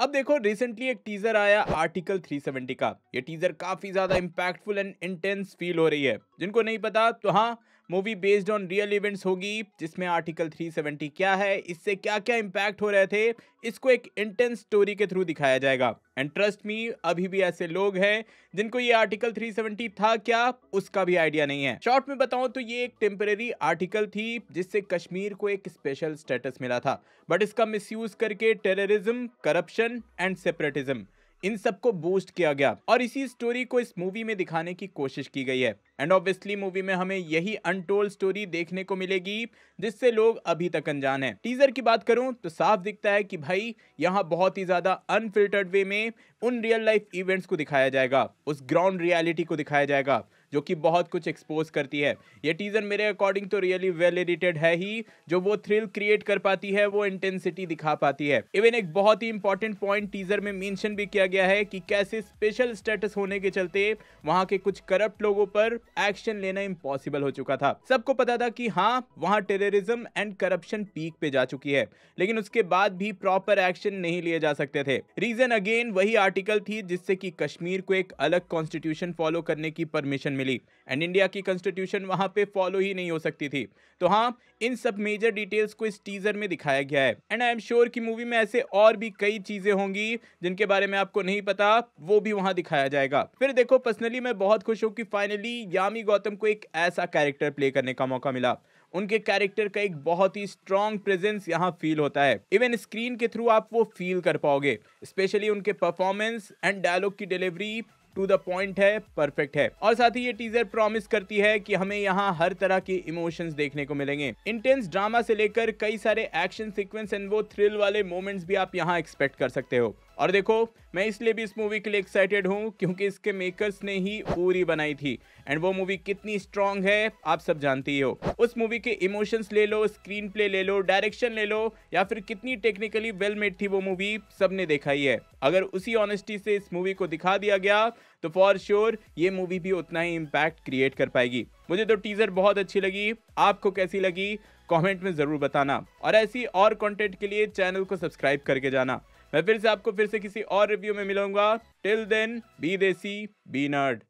अब देखो रिसेंटली एक टीजर आया आर्टिकल 370 का ये टीजर काफी ज्यादा इम्पैक्टफुल एंड इंटेंस फील हो रही है जिनको नहीं पता तो हाँ movie based on real events होगी जिसमें आर्टिकल 370 क्या है इससे क्या क्या इम्पैक्ट हो रहे थे इसको एक इंटेंस स्टोरी के थ्रू दिखाया जाएगा एंड ट्रस्ट मी अभी भी ऐसे लोग हैं जिनको ये आर्टिकल 370 था क्या उसका भी आइडिया नहीं है शॉर्ट में बताऊं तो ये एक टेम्पररी आर्टिकल थी जिससे कश्मीर को एक स्पेशल स्टेटस मिला था बट इसका मिस करके टेररिज्म करप्शन एंड सेपरेटिज्म इन सबको बूस्ट किया गया और इसी स्टोरी को इस मूवी में दिखाने की कोशिश की गई है एंड ऑब्वियसली मूवी में हमें यही अनटोल्ड स्टोरी देखने को मिलेगी जिससे लोग अभी तक अनजान हैं टीजर की बात करूं तो साफ दिखता है कि भाई यहाँ बहुत ही ज्यादा अनफिल्टर्ड वे में उन रियल लाइफ इवेंट्स को दिखाया जाएगा उस ग्राउंड रियलिटी को दिखाया जाएगा जो कि बहुत कुछ एक्सपोज करती है ये टीज़र मेरे अकॉर्डिंग तो रियली वेल एडिटेड है ही जो वो थ्रिल क्रिएट कर पाती है वो इंटेंसिटी दिखा पाती है इवन एक बहुत ही इंपॉर्टेंट पॉइंट टीज़र में मेंशन भी किया गया है कि कैसे स्पेशल स्टेटस होने के चलते वहाँ के कुछ करप्ट लोगों पर एक्शन लेना इम्पॉसिबल हो चुका था सबको पता था कि हाँ वहाँ टेररिज्म एंड करप्शन पीक पे जा चुकी है लेकिन उसके बाद भी प्रॉपर एक्शन नहीं लिए जा सकते थे रीजन अगेन वही आर्टिकल थी जिससे कि कश्मीर को एक अलग कॉन्स्टिट्यूशन फॉलो करने की परमिशन मिली एंड इंडिया की कॉन्स्टिट्यूशन वहाँ पे फॉलो ही नहीं हो सकती थी तो हाँ इन सब मेजर डिटेल्स को इस टीज़र में दिखाया गया है एंड आई एम श्योर कि मूवी में ऐसे और भी कई चीज़ें होंगी जिनके बारे में आपको नहीं पता वो भी वहाँ दिखाया जाएगा फिर देखो पर्सनली मैं बहुत खुश हूँ कि फाइनली यामी गौतम को एक ऐसा कैरेक्टर प्ले करने का मौका मिला उनके कैरेक्टर का एक बहुत ही स्ट्रॉन्ग प्रेजेंस यहाँ फील होता है इवन स्क्रीन के थ्रू आप वो फील कर पाओगे स्पेशली उनके परफॉर्मेंस एंड डायलॉग की डिलीवरी टू द पॉइंट है परफेक्ट है और साथ ही ये टीजर प्रॉमिस करती है कि हमें यहाँ हर तरह के इमोशंस देखने को मिलेंगे इंटेंस ड्रामा से लेकर कई सारे एक्शन सीक्वेंस एंड वो थ्रिल वाले मोमेंट्स भी आप यहाँ एक्सपेक्ट कर सकते हो और देखो मैं इसलिए भी इस मूवी के लिए एक्साइटेड हूँ क्योंकि इसके मेकर्स ने ही पूरी बनाई थी एंड वो मूवी कितनी स्ट्रांग है आप सब जानती हो उस मूवी के इमोशंस ले लो स्क्रीन प्ले ले लो डायरेक्शन ले लो या फिर कितनी टेक्निकली वेल मेड थी वो मूवी सबने देखा ही है अगर उसी ऑनेस्टी से इस मूवी को दिखा दिया गया तो फॉर श्योर sure, ये मूवी भी उतना ही इम्पैक्ट क्रिएट कर पाएगी मुझे तो टीजर बहुत अच्छी लगी आपको कैसी लगी कमेंट में ज़रूर बताना और ऐसी और कंटेंट के लिए चैनल को सब्सक्राइब करके जाना मैं फिर से आपको फिर से किसी और रिव्यू में मिलूंगा till then be desi be nerd